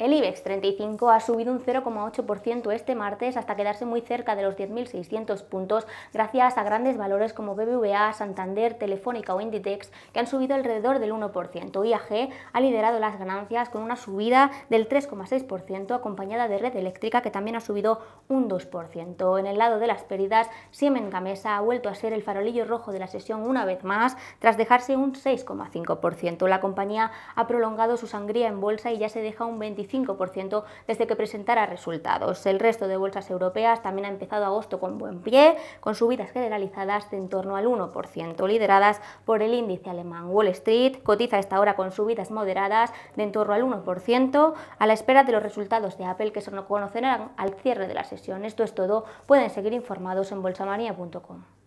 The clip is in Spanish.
El IBEX 35 ha subido un 0,8% este martes hasta quedarse muy cerca de los 10.600 puntos gracias a grandes valores como BBVA, Santander, Telefónica o Inditex que han subido alrededor del 1%. IAG ha liderado las ganancias con una subida del 3,6% acompañada de Red Eléctrica que también ha subido un 2%. En el lado de las pérdidas, Siemens Gamesa ha vuelto a ser el farolillo rojo de la sesión una vez más tras dejarse un 6,5%. La compañía ha prolongado su sangría en bolsa y ya se deja un 25 5% desde que presentara resultados. El resto de bolsas europeas también ha empezado agosto con buen pie, con subidas generalizadas de en torno al 1%, lideradas por el índice alemán Wall Street. Cotiza esta hora con subidas moderadas de en torno al 1%, a la espera de los resultados de Apple que se conocerán al cierre de la sesión. Esto es todo, pueden seguir informados en bolsamaria.com.